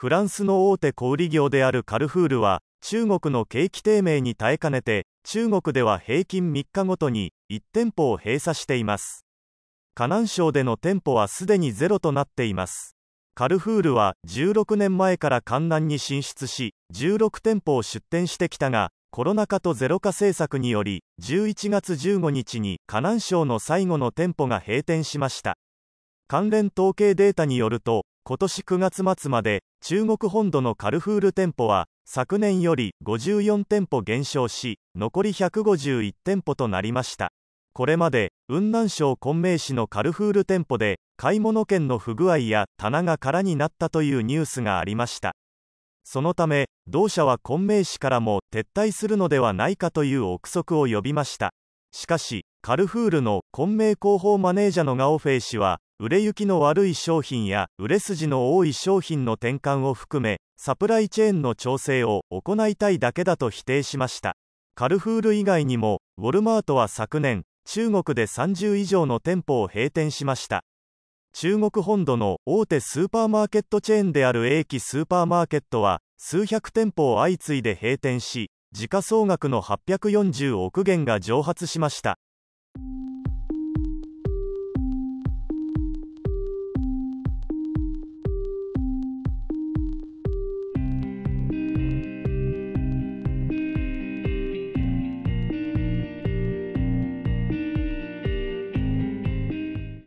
フランスの大手小売業であるカルフールは中国の景気低迷に耐えかねて中国では平均3日ごとに1店舗を閉鎖しています河南省での店舗はすでにゼロとなっていますカルフールは16年前から観南に進出し16店舗を出店してきたがコロナ禍とゼロ化政策により11月15日に河南省の最後の店舗が閉店しました関連統計データによると今年9月末まで中国本土のカルフール店舗は昨年より54店舗減少し残り151店舗となりましたこれまで雲南省昆明市のカルフール店舗で買い物券の不具合や棚が空になったというニュースがありましたそのため同社は昆明市からも撤退するのではないかという憶測を呼びましたしかしカルフールの昆明広報マネージャーのガオフェイ氏は売れ行きの悪い商品や売れ筋の多い商品の転換を含めサプライチェーンの調整を行いたいだけだと否定しましたカルフール以外にもウォルマートは昨年中国で30以上の店舗を閉店しました中国本土の大手スーパーマーケットチェーンである A 気スーパーマーケットは数百店舗を相次いで閉店し時価総額の840億元が蒸発しました